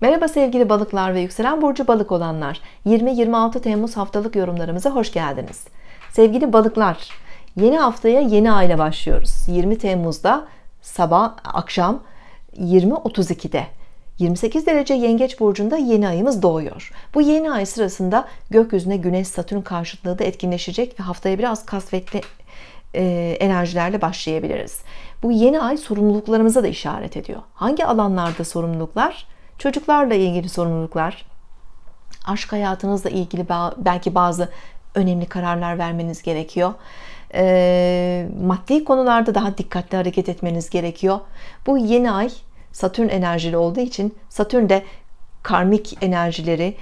Merhaba sevgili balıklar ve yükselen burcu balık olanlar. 20-26 Temmuz haftalık yorumlarımıza hoş geldiniz. Sevgili balıklar, yeni haftaya yeni aile başlıyoruz. 20 Temmuz'da sabah akşam 20.32'de 28 derece yengeç burcunda yeni ayımız doğuyor. Bu yeni ay sırasında gökyüzüne güneş satürn karşıtlığı da etkinleşecek ve haftaya biraz kasvetli e, enerjilerle başlayabiliriz. Bu yeni ay sorumluluklarımıza da işaret ediyor. Hangi alanlarda sorumluluklar? Çocuklarla ilgili sorumluluklar, aşk hayatınızla ilgili belki bazı önemli kararlar vermeniz gerekiyor. Ee, maddi konularda daha dikkatli hareket etmeniz gerekiyor. Bu yeni ay Satürn enerjili olduğu için Satürn de karmik enerjileri,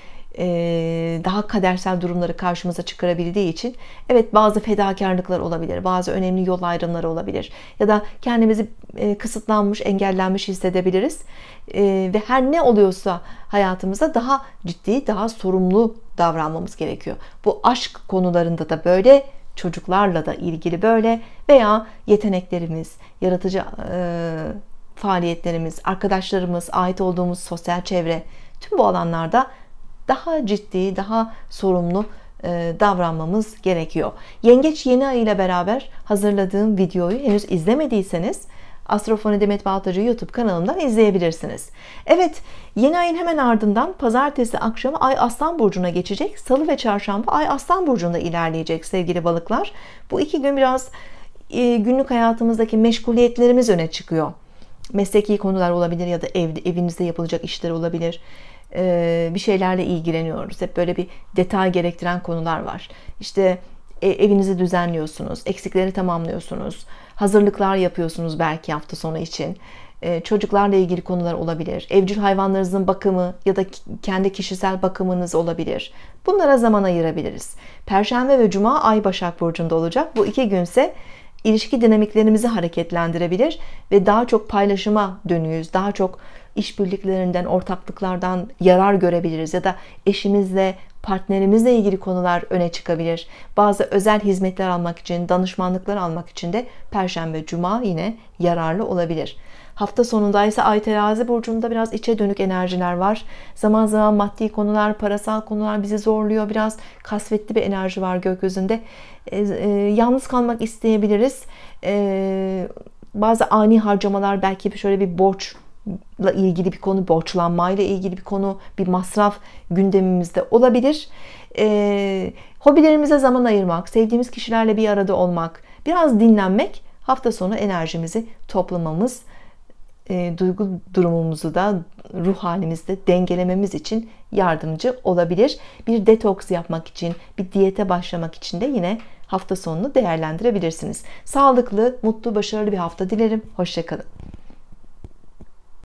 daha kadersel durumları karşımıza çıkarabildiği için evet bazı fedakarlıklar olabilir, bazı önemli yol ayrımları olabilir ya da kendimizi kısıtlanmış, engellenmiş hissedebiliriz ve her ne oluyorsa hayatımızda daha ciddi, daha sorumlu davranmamız gerekiyor. Bu aşk konularında da böyle, çocuklarla da ilgili böyle veya yeteneklerimiz, yaratıcı faaliyetlerimiz, arkadaşlarımız, ait olduğumuz sosyal çevre tüm bu alanlarda daha ciddi, daha sorumlu e, davranmamız gerekiyor. Yengeç yeni ay ile beraber hazırladığım videoyu henüz izlemediyseniz Astrofoni Demet Baltacı YouTube kanalından izleyebilirsiniz. Evet, yeni ayın hemen ardından pazartesi akşamı Ay Aslan Burcu'na geçecek. Salı ve çarşamba Ay Aslan Burcu'nda ilerleyecek sevgili balıklar. Bu iki gün biraz e, günlük hayatımızdaki meşguliyetlerimiz öne çıkıyor. Mesleki konular olabilir ya da ev, evinizde yapılacak işler olabilir. E, bir şeylerle ilgileniyoruz. Hep böyle bir detay gerektiren konular var. İşte e, evinizi düzenliyorsunuz, eksikleri tamamlıyorsunuz, hazırlıklar yapıyorsunuz belki hafta sonu için. E, çocuklarla ilgili konular olabilir, evcil hayvanlarınızın bakımı ya da kendi kişisel bakımınız olabilir. Bunlara zaman ayırabiliriz. Perşembe ve Cuma Ay Başak Burcu'nda olacak. Bu iki günse ilişki dinamiklerimizi hareketlendirebilir ve daha çok paylaşıma dönüyüz, daha çok işbirliklerinden, ortaklıklardan yarar görebiliriz ya da eşimizle, partnerimizle ilgili konular öne çıkabilir. Bazı özel hizmetler almak için, danışmanlıklar almak için de perşembe, cuma yine yararlı olabilir. Hafta sonunda ise Ay Terazi burcunda biraz içe dönük enerjiler var. Zaman zaman maddi konular, parasal konular bizi zorluyor. Biraz kasvetli bir enerji var gökyüzünde. E, e, yalnız kalmak isteyebiliriz. E, bazı ani harcamalar belki şöyle bir borç ilgili bir konu, borçlanmayla ilgili bir konu, bir masraf gündemimizde olabilir. E, hobilerimize zaman ayırmak, sevdiğimiz kişilerle bir arada olmak, biraz dinlenmek hafta sonu enerjimizi toplamamız, e, duygu durumumuzu da ruh halimizde dengelememiz için yardımcı olabilir. Bir detoks yapmak için, bir diyete başlamak için de yine hafta sonunu değerlendirebilirsiniz. Sağlıklı, mutlu, başarılı bir hafta dilerim. Hoşçakalın.